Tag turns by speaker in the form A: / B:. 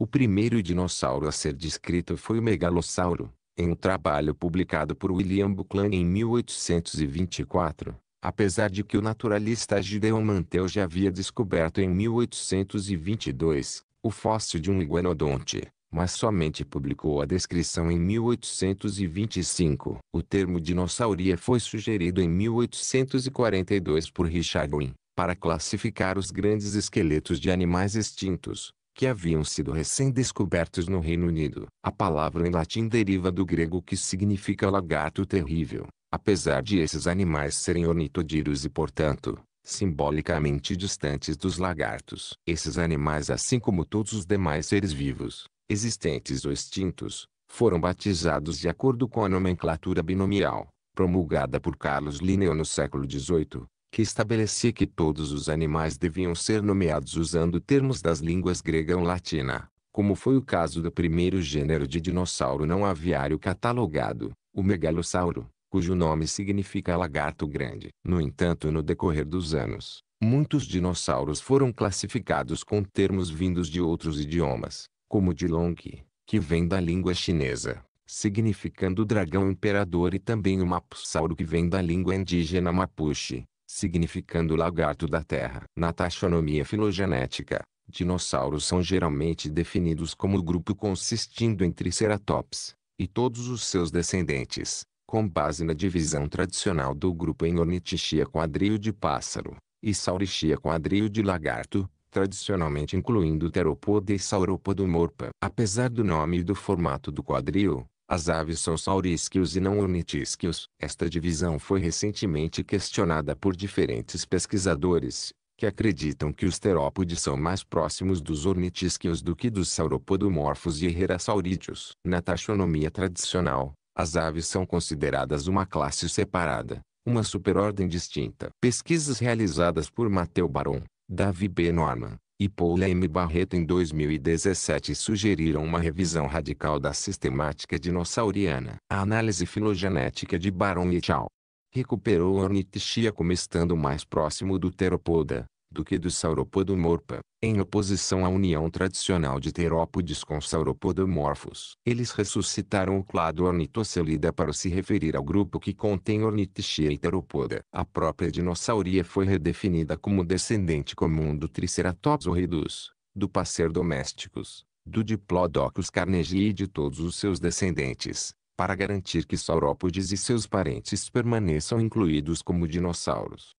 A: O primeiro dinossauro a ser descrito foi o megalossauro, em um trabalho publicado por William Buckland em 1824, apesar de que o naturalista Gideon Mantell já havia descoberto em 1822 o fóssil de um iguanodonte, mas somente publicou a descrição em 1825. O termo dinossauria foi sugerido em 1842 por Richard Owen para classificar os grandes esqueletos de animais extintos que haviam sido recém-descobertos no Reino Unido. A palavra em latim deriva do grego que significa lagarto terrível. Apesar de esses animais serem ornitodídeos e, portanto, simbolicamente distantes dos lagartos. Esses animais, assim como todos os demais seres vivos, existentes ou extintos, foram batizados de acordo com a nomenclatura binomial, promulgada por Carlos Linneu no século XVIII, que estabelecia que todos os animais deviam ser nomeados usando termos das línguas grega ou latina, como foi o caso do primeiro gênero de dinossauro não aviário catalogado, o megalossauro, cujo nome significa lagarto grande. No entanto, no decorrer dos anos, muitos dinossauros foram classificados com termos vindos de outros idiomas, como Dilong, que vem da língua chinesa, significando dragão imperador e também o Mapsauro que vem da língua indígena Mapuche, significando lagarto da Terra. Na taxonomia filogenética, dinossauros são geralmente definidos como grupo consistindo em Triceratops e todos os seus descendentes, com base na divisão tradicional do grupo em ornitichia quadril de pássaro e Saurischia quadril de lagarto, tradicionalmente incluindo teropoda e morpa. Apesar do nome e do formato do quadril, as aves são saurisquios e não ornitisquios. Esta divisão foi recentemente questionada por diferentes pesquisadores, que acreditam que os terópodes são mais próximos dos ornitisquios do que dos sauropodomorfos e hererasaurídeos. Na taxonomia tradicional, as aves são consideradas uma classe separada, uma superordem distinta. Pesquisas realizadas por Mateo Baron, Davi B. Norman, e Paul M. Barreto em 2017 sugeriram uma revisão radical da sistemática dinossauriana. A análise filogenética de Baron et al. recuperou a ornithischia como estando mais próximo do teropoda, do que dos morpa, em oposição à união tradicional de terópodes com sauropodomorfos. Eles ressuscitaram o clado ornitocelida para se referir ao grupo que contém ornitichia e Teropoda. A própria dinossauria foi redefinida como descendente comum do Triceratops ou do Passer domésticos, do Diplodocus carnegie e de todos os seus descendentes para garantir que saurópodes e seus parentes permaneçam incluídos como dinossauros.